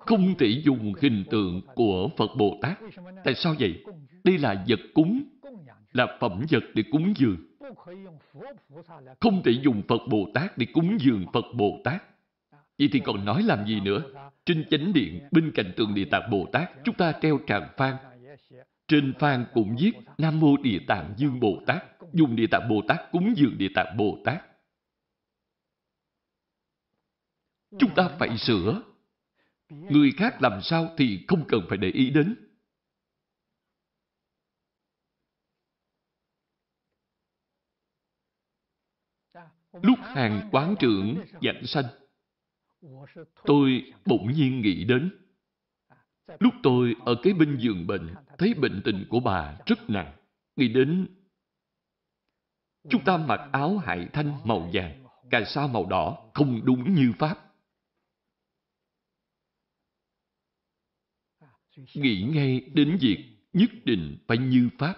không thể dùng hình tượng của Phật Bồ Tát. Tại sao vậy? Đây là vật cúng, là phẩm vật để cúng dường. Không thể dùng Phật Bồ Tát để cúng dường Phật Bồ Tát. Vậy thì còn nói làm gì nữa? Trên chánh điện, bên cạnh tượng Địa Tạng Bồ Tát, chúng ta treo tràng phan. Trên phan cũng viết Nam Mô Địa Tạng Dương Bồ Tát, dùng Địa Tạng Bồ Tát cúng dường Địa Tạng Bồ Tát. Chúng ta phải sửa Người khác làm sao thì không cần phải để ý đến. Lúc hàng quán trưởng dặn sanh, tôi bỗng nhiên nghĩ đến. Lúc tôi ở cái bên giường bệnh, thấy bệnh tình của bà rất nặng. Nghĩ đến, chúng ta mặc áo hại thanh màu vàng, cà sa màu đỏ, không đúng như Pháp. nghĩ ngay đến việc nhất định phải như Pháp.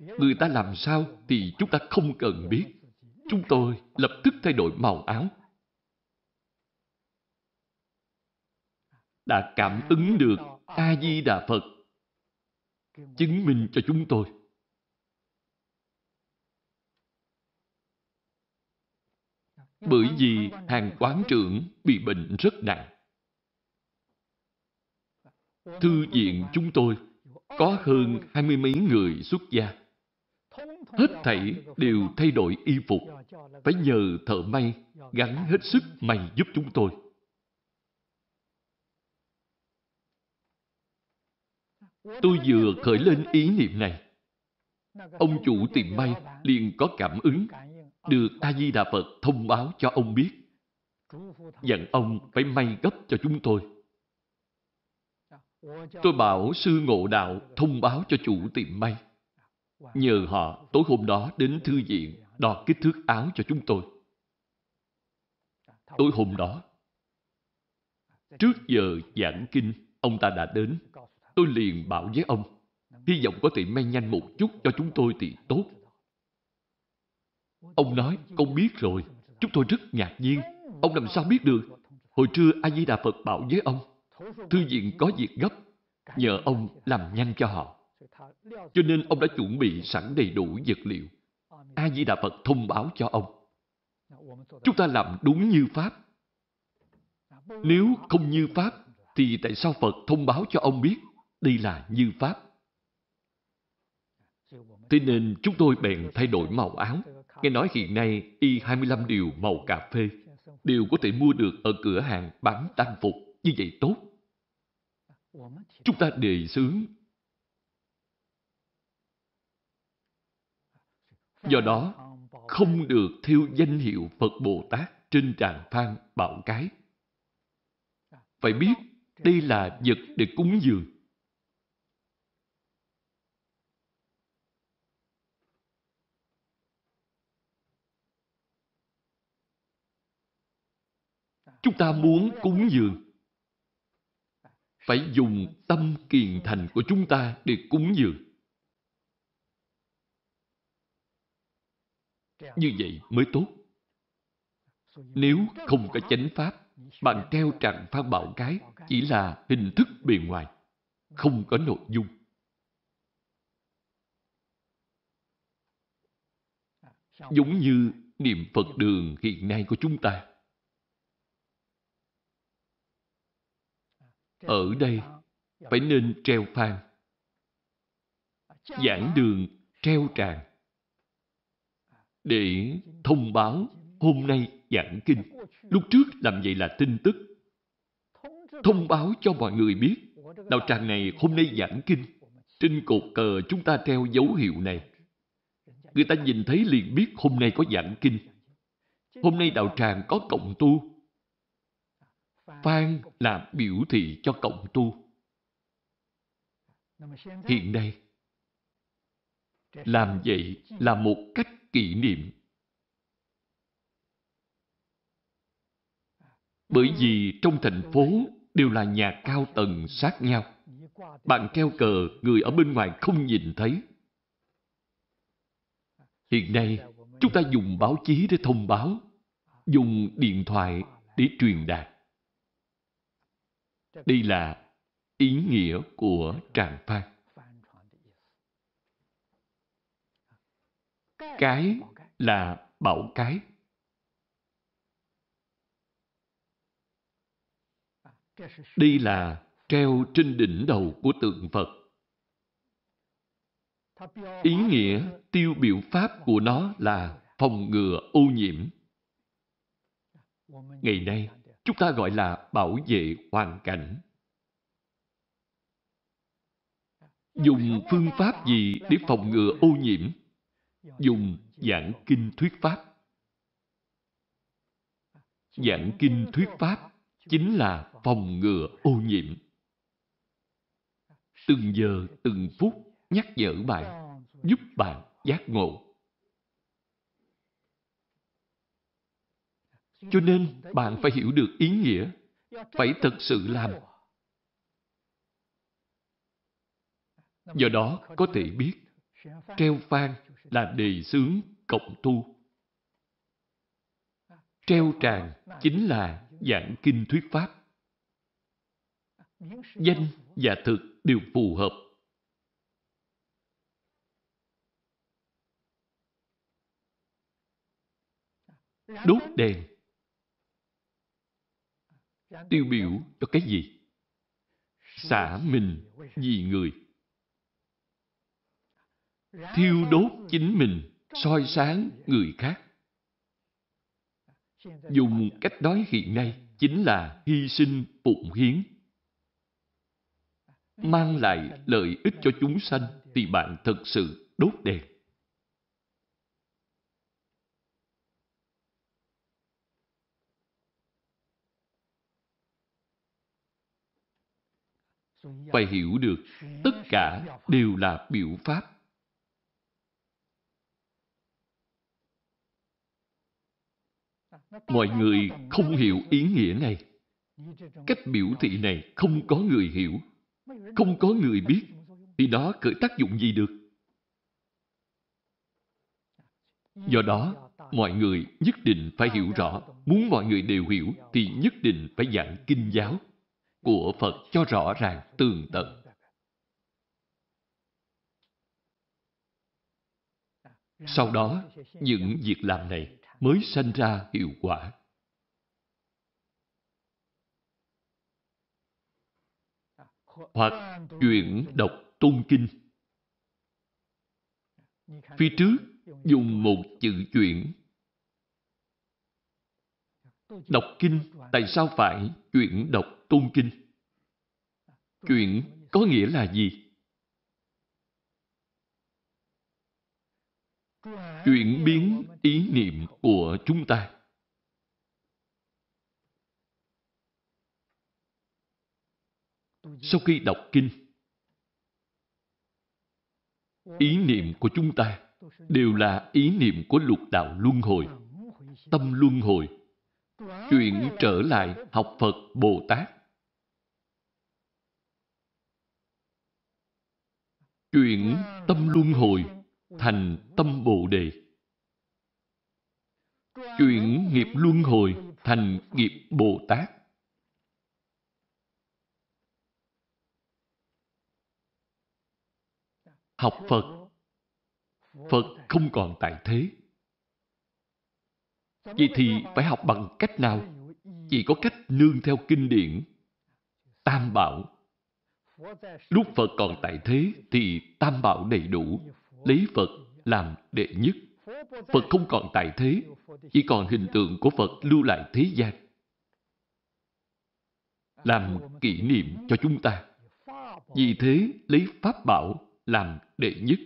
Người ta làm sao thì chúng ta không cần biết. Chúng tôi lập tức thay đổi màu áo. Đã cảm ứng được A-di-đà Phật chứng minh cho chúng tôi. Bởi vì hàng quán trưởng bị bệnh rất nặng. Thư viện chúng tôi có hơn hai mươi mấy người xuất gia. Hết thảy đều thay đổi y phục, phải nhờ thợ may gắn hết sức may giúp chúng tôi. Tôi vừa khởi lên ý niệm này. Ông chủ tìm may liền có cảm ứng, được A-di-đà Phật thông báo cho ông biết. Dặn ông phải may gấp cho chúng tôi. Tôi bảo sư ngộ đạo thông báo cho chủ tiệm may. Nhờ họ tối hôm đó đến thư viện đo kích thước áo cho chúng tôi. Tối hôm đó, trước giờ giảng kinh, ông ta đã đến. Tôi liền bảo với ông, hy vọng có thể may nhanh một chút cho chúng tôi thì tốt. Ông nói, con biết rồi. Chúng tôi rất ngạc nhiên. Ông làm sao biết được? Hồi trưa A-di-đà Phật bảo với ông, Thư viện có việc gấp, nhờ ông làm nhanh cho họ. Cho nên ông đã chuẩn bị sẵn đầy đủ vật liệu. A-di-đà Phật thông báo cho ông. Chúng ta làm đúng như Pháp. Nếu không như Pháp, thì tại sao Phật thông báo cho ông biết đây là như Pháp? Thế nên chúng tôi bèn thay đổi màu áo. Nghe nói hiện nay y 25 điều màu cà phê đều có thể mua được ở cửa hàng bán tam phục. Như vậy tốt. Chúng ta đề xướng. Do đó, không được thiêu danh hiệu Phật Bồ Tát trên tràng phan bạo cái. Phải biết, đây là vật để cúng dường. Chúng ta muốn cúng dường phải dùng tâm kiền thành của chúng ta để cúng dường. Như vậy mới tốt. Nếu không có chánh pháp, bạn treo trạng phan bạo cái chỉ là hình thức bề ngoài, không có nội dung. Giống như niệm Phật đường hiện nay của chúng ta. ở đây phải nên treo phan giảng đường treo tràng để thông báo hôm nay giảng kinh lúc trước làm vậy là tin tức thông báo cho mọi người biết đạo tràng này hôm nay giảng kinh trên cột cờ chúng ta treo dấu hiệu này người ta nhìn thấy liền biết hôm nay có giảng kinh hôm nay đạo tràng có cộng tu Phan là biểu thị cho cộng tu. Hiện nay, làm vậy là một cách kỷ niệm. Bởi vì trong thành phố đều là nhà cao tầng sát nhau. Bạn treo cờ, người ở bên ngoài không nhìn thấy. Hiện nay, chúng ta dùng báo chí để thông báo, dùng điện thoại để truyền đạt. Đây là ý nghĩa của Tràng Phan. Cái là bảo cái. Đây là treo trên đỉnh đầu của tượng Phật. Ý nghĩa tiêu biểu pháp của nó là phòng ngừa ô nhiễm. Ngày nay, Chúng ta gọi là bảo vệ hoàn cảnh. Dùng phương pháp gì để phòng ngừa ô nhiễm? Dùng giảng kinh thuyết pháp. Giảng kinh thuyết pháp chính là phòng ngừa ô nhiễm. Từng giờ, từng phút nhắc nhở bạn, giúp bạn giác ngộ. Cho nên, bạn phải hiểu được ý nghĩa, phải thật sự làm. Do đó, có thể biết, treo phan là đề xướng cộng tu. Treo tràng chính là giảng kinh thuyết pháp. Danh và thực đều phù hợp đốt đèn tiêu biểu cho cái gì? Xả mình vì người. Thiêu đốt chính mình, soi sáng người khác. Dùng cách nói hiện nay chính là hy sinh phụng hiến. Mang lại lợi ích cho chúng sanh thì bạn thật sự đốt đèn. phải hiểu được tất cả đều là biểu pháp. Mọi người không hiểu ý nghĩa này. Cách biểu thị này không có người hiểu, không có người biết, thì đó khởi tác dụng gì được? Do đó, mọi người nhất định phải hiểu rõ. Muốn mọi người đều hiểu thì nhất định phải giảng kinh giáo của Phật cho rõ ràng tường tận. Sau đó, những việc làm này mới sanh ra hiệu quả. Hoặc chuyển đọc tôn kinh. Phía trước dùng một chữ chuyển Đọc kinh tại sao phải chuyển đọc tôn kinh? Chuyển có nghĩa là gì? Chuyển biến ý niệm của chúng ta. Sau khi đọc kinh, ý niệm của chúng ta đều là ý niệm của lục đạo luân hồi, tâm luân hồi chuyển trở lại học Phật Bồ Tát. Chuyển tâm luân hồi thành tâm Bồ Đề. Chuyển nghiệp luân hồi thành nghiệp Bồ Tát. Học Phật Phật không còn tại thế. Vậy thì phải học bằng cách nào? Chỉ có cách nương theo kinh điển, tam bảo. Lúc Phật còn tại thế thì tam bảo đầy đủ, lấy Phật làm đệ nhất. Phật không còn tại thế, chỉ còn hình tượng của Phật lưu lại thế gian. Làm kỷ niệm cho chúng ta. Vì thế, lấy Pháp Bảo làm đệ nhất.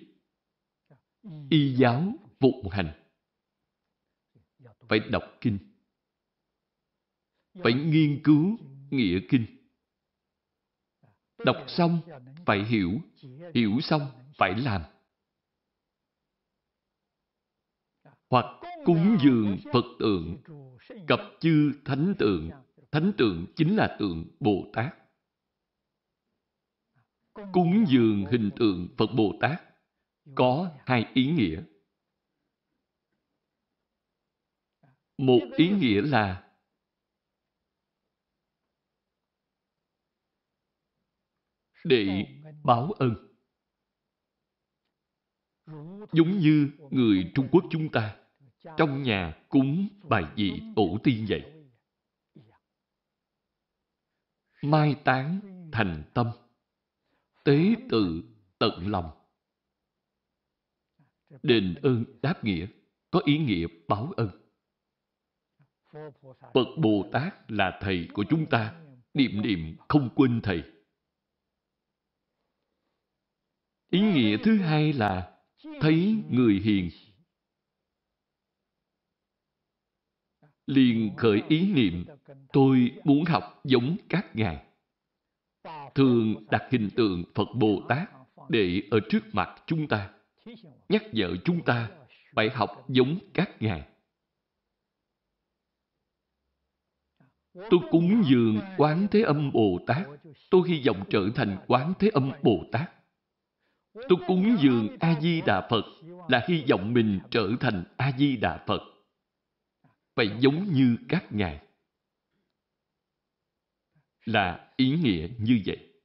Y giáo phụng hành phải đọc kinh, phải dạ. nghiên cứu nghĩa kinh. Đọc xong phải hiểu, hiểu xong phải làm. Hoặc cúng dạ. dường Phật tượng, cập chư thánh tượng. Thánh tượng chính là tượng Bồ Tát. Cúng dường hình tượng Phật Bồ Tát có hai ý nghĩa. Một ý nghĩa là để báo ân. Giống như người Trung Quốc chúng ta trong nhà cúng bài vị tổ tiên vậy. Mai táng thành tâm, tế tự tận lòng. Đền ơn đáp nghĩa có ý nghĩa báo ơn. Phật Bồ Tát là Thầy của chúng ta. Niệm niệm không quên Thầy. Ý nghĩa thứ hai là thấy người hiền. Liền khởi ý niệm, tôi muốn học giống các ngài. Thường đặt hình tượng Phật Bồ Tát để ở trước mặt chúng ta, nhắc nhở chúng ta phải học giống các ngài. Tôi cúng dường Quán Thế Âm Bồ Tát. Tôi hy vọng trở thành Quán Thế Âm Bồ Tát. Tôi cúng dường A-di-đà Phật là hy vọng mình trở thành A-di-đà Phật. Phải giống như các ngài. Là ý nghĩa như vậy.